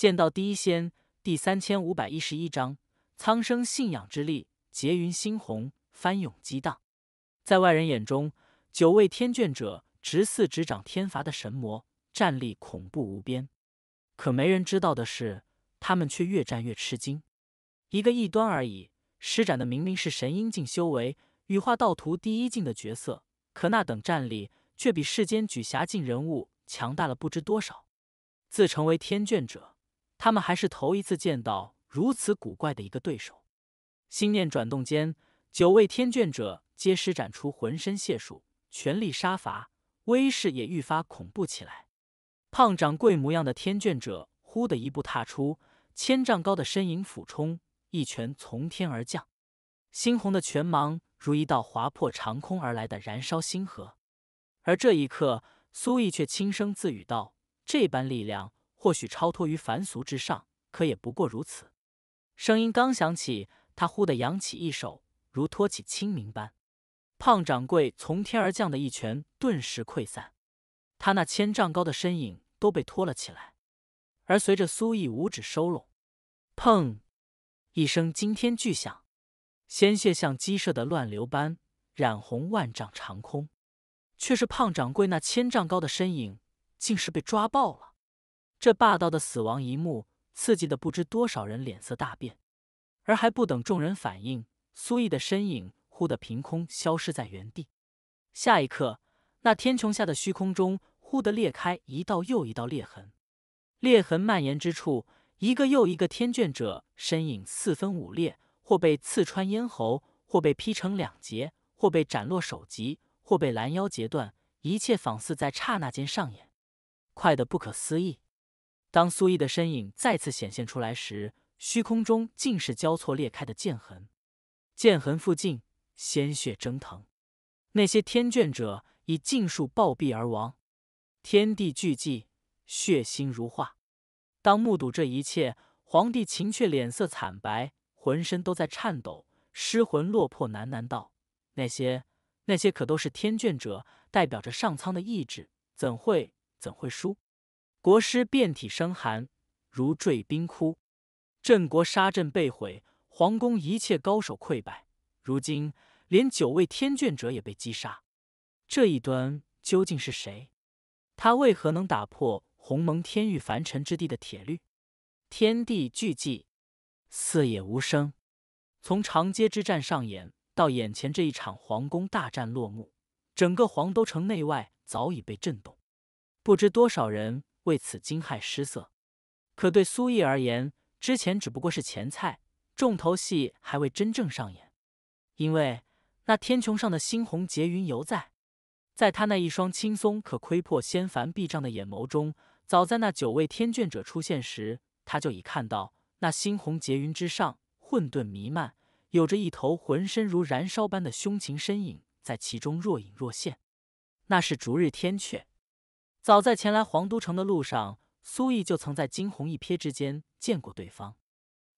剑道第一仙第三千五百一十一章：苍生信仰之力，劫云星红，翻涌激荡。在外人眼中，九位天眷者直似执掌天罚的神魔，战力恐怖无边。可没人知道的是，他们却越战越吃惊。一个异端而已，施展的明明是神鹰境修为，羽化道徒第一境的角色，可那等战力却比世间举侠境人物强大了不知多少。自成为天眷者。他们还是头一次见到如此古怪的一个对手，心念转动间，九位天眷者皆施展出浑身解数，全力杀伐，威势也愈发恐怖起来。胖掌柜模样的天眷者忽地一步踏出，千丈高的身影俯冲，一拳从天而降，猩红的拳芒如一道划破长空而来的燃烧星河。而这一刻，苏毅却轻声自语道：“这般力量。”或许超脱于凡俗之上，可也不过如此。声音刚响起，他忽地扬起一手，如托起清明般，胖掌柜从天而降的一拳顿时溃散，他那千丈高的身影都被托了起来。而随着苏毅五指收拢，砰！一声惊天巨响，鲜血像鸡舍的乱流般染红万丈长空，却是胖掌柜那千丈高的身影竟是被抓爆了。这霸道的死亡一幕，刺激的不知多少人脸色大变，而还不等众人反应，苏毅的身影忽的凭空消失在原地。下一刻，那天穹下的虚空中忽的裂开一道又一道裂痕，裂痕蔓延之处，一个又一个天眷者身影四分五裂，或被刺穿咽喉，或被劈成两截，或被斩落首级，或被拦腰截断，一切仿似在刹那间上演，快的不可思议。当苏毅的身影再次显现出来时，虚空中尽是交错裂开的剑痕，剑痕附近鲜血蒸腾，那些天眷者已尽数暴毙而亡，天地俱寂，血腥如画。当目睹这一切，皇帝秦阙脸色惨白，浑身都在颤抖，失魂落魄，喃喃道：“那些那些可都是天眷者，代表着上苍的意志，怎会怎会输？”国师遍体生寒，如坠冰窟。镇国杀阵被毁，皇宫一切高手溃败。如今连九位天眷者也被击杀，这一端究竟是谁？他为何能打破鸿蒙天域凡尘之地的铁律？天地俱寂，四野无声。从长街之战上演到眼前这一场皇宫大战落幕，整个黄都城内外早已被震动，不知多少人。为此惊骇失色，可对苏毅而言，之前只不过是前菜，重头戏还未真正上演。因为那天穹上的猩红劫云犹在，在他那一双轻松可窥破仙凡壁障的眼眸中，早在那九位天眷者出现时，他就已看到那猩红劫云之上混沌弥漫，有着一头浑身如燃烧般的凶禽身影在其中若隐若现，那是逐日天阙。早在前来皇都城的路上，苏毅就曾在惊鸿一瞥之间见过对方。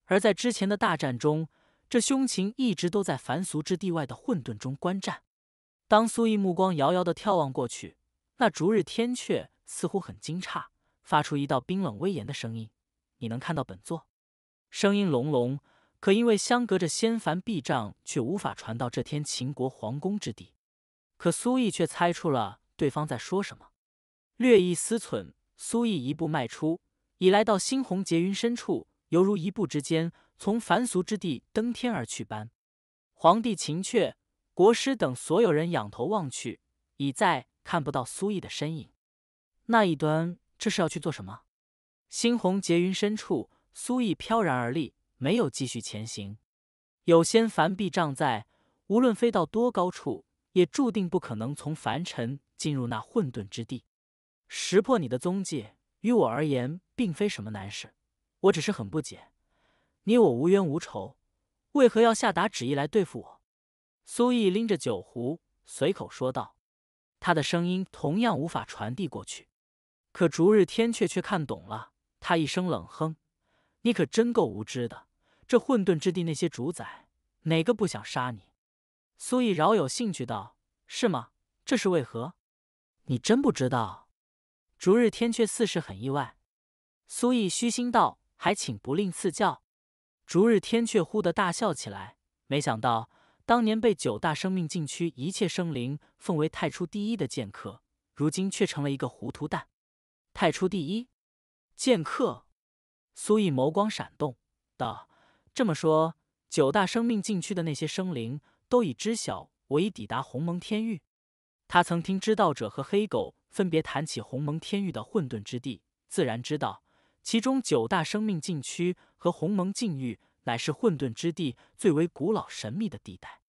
而在之前的大战中，这凶禽一直都在凡俗之地外的混沌中观战。当苏毅目光遥遥的眺望过去，那逐日天阙似乎很惊诧，发出一道冰冷威严的声音：“你能看到本座？”声音隆隆，可因为相隔着仙凡壁障，却无法传到这天秦国皇宫之地。可苏毅却猜出了对方在说什么。略一思忖，苏毅一步迈出，已来到猩红劫云深处，犹如一步之间从凡俗之地登天而去般。皇帝、秦阙、国师等所有人仰头望去，已再看不到苏毅的身影。那一端，这是要去做什么？猩红劫云深处，苏毅飘然而立，没有继续前行。有仙凡壁障在，无论飞到多高处，也注定不可能从凡尘进入那混沌之地。识破你的踪迹，于我而言并非什么难事。我只是很不解，你我无冤无仇，为何要下达旨意来对付我？苏毅拎着酒壶随口说道，他的声音同样无法传递过去，可逐日天却却看懂了。他一声冷哼：“你可真够无知的！这混沌之地那些主宰，哪个不想杀你？”苏毅饶有兴趣道：“是吗？这是为何？你真不知道？”逐日天阙似是很意外，苏毅虚心道：“还请不吝赐教。”逐日天阙忽的大笑起来，没想到当年被九大生命禁区一切生灵奉为太初第一的剑客，如今却成了一个糊涂蛋。太初第一剑客，苏毅眸光闪动道：“这么说，九大生命禁区的那些生灵都已知晓我已抵达鸿蒙天域？他曾听知道者和黑狗。”分别谈起鸿蒙天域的混沌之地，自然知道其中九大生命禁区和鸿蒙禁域乃是混沌之地最为古老神秘的地带。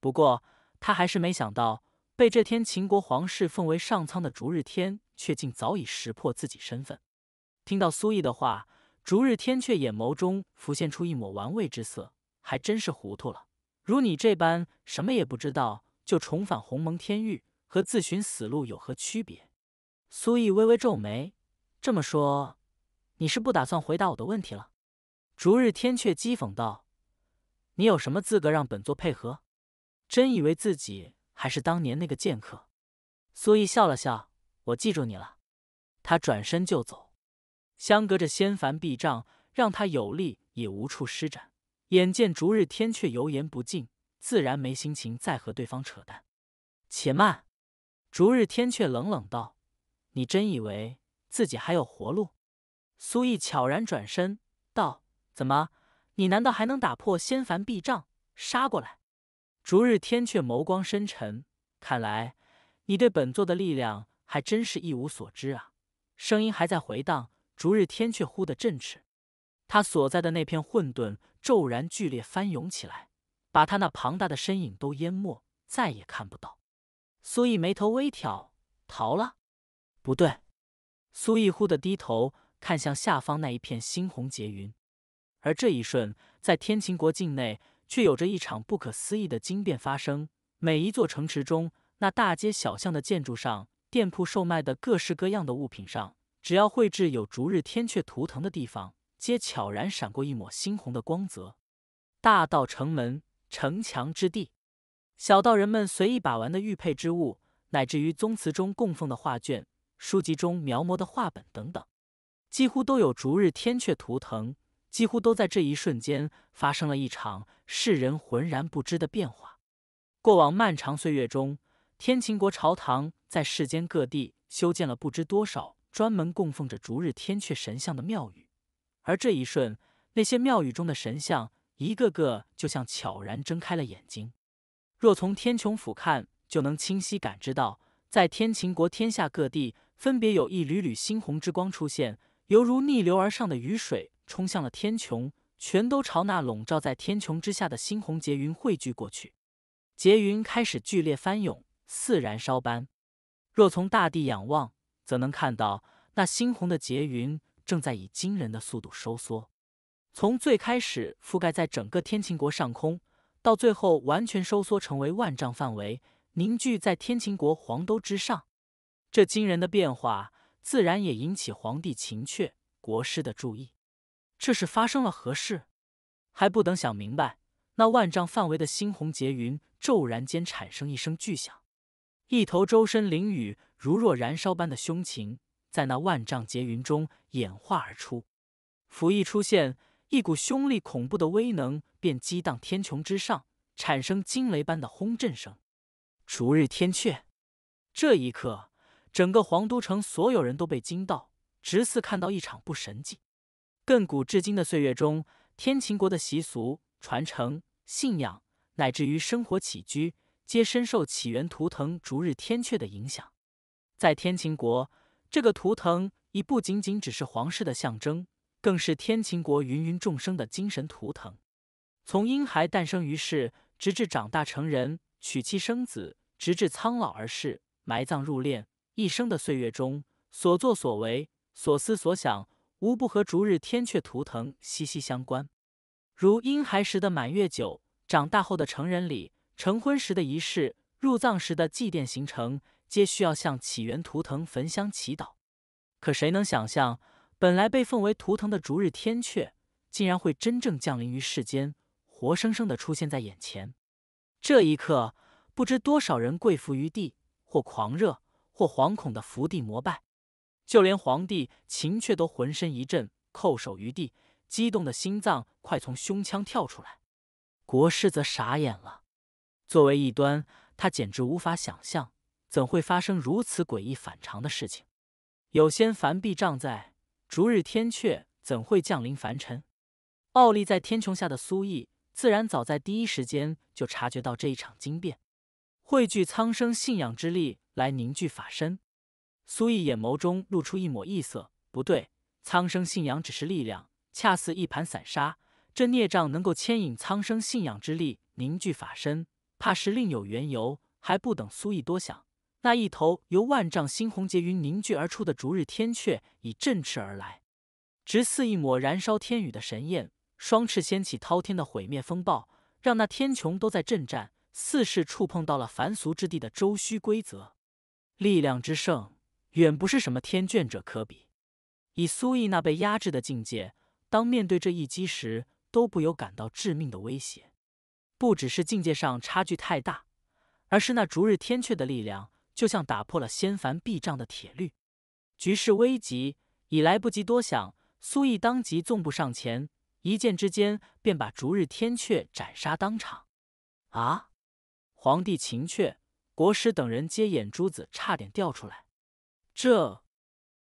不过他还是没想到，被这天秦国皇室奉为上苍的逐日天，却竟早已识破自己身份。听到苏毅的话，逐日天却眼眸中浮现出一抹玩味之色，还真是糊涂了。如你这般什么也不知道就重返鸿蒙天域。和自寻死路有何区别？苏毅微微皱眉，这么说，你是不打算回答我的问题了？逐日天阙讥讽道：“你有什么资格让本座配合？真以为自己还是当年那个剑客？”苏毅笑了笑，我记住你了。他转身就走，相隔着仙凡壁障，让他有力也无处施展。眼见逐日天阙油盐不进，自然没心情再和对方扯淡。且慢。逐日天阙冷冷道：“你真以为自己还有活路？”苏毅悄然转身道：“怎么？你难道还能打破仙凡壁障，杀过来？”逐日天阙眸光深沉，看来你对本座的力量还真是一无所知啊！声音还在回荡，逐日天阙忽的振翅，他所在的那片混沌骤然剧烈翻涌起来，把他那庞大的身影都淹没，再也看不到。苏毅眉头微挑，逃了？不对。苏毅忽地低头看向下方那一片猩红结云，而这一瞬，在天秦国境内却有着一场不可思议的惊变发生。每一座城池中，那大街小巷的建筑上、店铺售卖的各式各样的物品上，只要绘制有逐日天阙图腾的地方，皆悄然闪过一抹猩红的光泽。大道、城门、城墙之地。小道人们随意把玩的玉佩之物，乃至于宗祠中供奉的画卷、书籍中描摹的画本等等，几乎都有逐日天阙图腾，几乎都在这一瞬间发生了一场世人浑然不知的变化。过往漫长岁月中，天秦国朝堂在世间各地修建了不知多少专门供奉着逐日天阙神像的庙宇，而这一瞬，那些庙宇中的神像一个个就像悄然睁开了眼睛。若从天穹俯瞰，就能清晰感知到，在天秦国天下各地，分别有一缕缕猩红之光出现，犹如逆流而上的雨水冲向了天穹，全都朝那笼罩在天穹之下的猩红劫云汇聚过去。劫云开始剧烈翻涌，似燃烧般。若从大地仰望，则能看到那猩红的劫云正在以惊人的速度收缩，从最开始覆盖在整个天秦国上空。到最后，完全收缩成为万丈范围，凝聚在天秦国皇都之上。这惊人的变化，自然也引起皇帝秦阙国师的注意。这是发生了何事？还不等想明白，那万丈范围的猩红劫云骤然间产生一声巨响，一头周身淋雨如若燃烧般的凶禽，在那万丈劫云中演化而出。甫一出现。一股凶厉恐怖的威能便激荡天穹之上，产生惊雷般的轰震声。逐日天阙，这一刻，整个皇都城所有人都被惊到，直似看到一场不神迹。亘古至今的岁月中，天秦国的习俗、传承、信仰，乃至于生活起居，皆深受起源图腾逐日天阙的影响。在天秦国，这个图腾已不仅仅只是皇室的象征。更是天秦国芸芸众生的精神图腾。从婴孩诞生于世，直至长大成人、娶妻生子，直至苍老而逝、埋葬入殓，一生的岁月中，所作所为、所思所想，无不和逐日天阙图腾息息相关。如婴孩时的满月酒，长大后的成人礼，成婚时的仪式，入葬时的祭奠，形成皆需要向起源图腾焚香祈祷。可谁能想象？本来被奉为图腾的逐日天阙，竟然会真正降临于世间，活生生的出现在眼前。这一刻，不知多少人跪伏于地，或狂热，或惶恐的伏地膜拜。就连皇帝秦阙都浑身一震，叩首于地，激动的心脏快从胸腔跳出来。国师则傻眼了，作为异端，他简直无法想象，怎会发生如此诡异反常的事情。有仙凡壁障在。逐日天阙怎会降临凡尘？傲立在天穹下的苏毅，自然早在第一时间就察觉到这一场惊变，汇聚苍生信仰之力来凝聚法身。苏毅眼眸中露出一抹异色，不对，苍生信仰只是力量，恰似一盘散沙。这孽障能够牵引苍生信仰之力凝聚法身，怕是另有缘由。还不等苏毅多想。那一头由万丈猩红结云凝聚而出的逐日天阙已振翅而来，直似一抹燃烧天宇的神焰，双翅掀起滔天的毁灭风暴，让那天穹都在震颤，似是触碰到了凡俗之地的周虚规则，力量之盛远不是什么天眷者可比。以苏毅那被压制的境界，当面对这一击时，都不由感到致命的威胁。不只是境界上差距太大，而是那逐日天阙的力量。就像打破了仙凡壁障的铁律，局势危急，已来不及多想。苏毅当即纵步上前，一剑之间便把逐日天阙斩杀当场。啊！皇帝秦阙、国师等人皆眼珠子差点掉出来，这……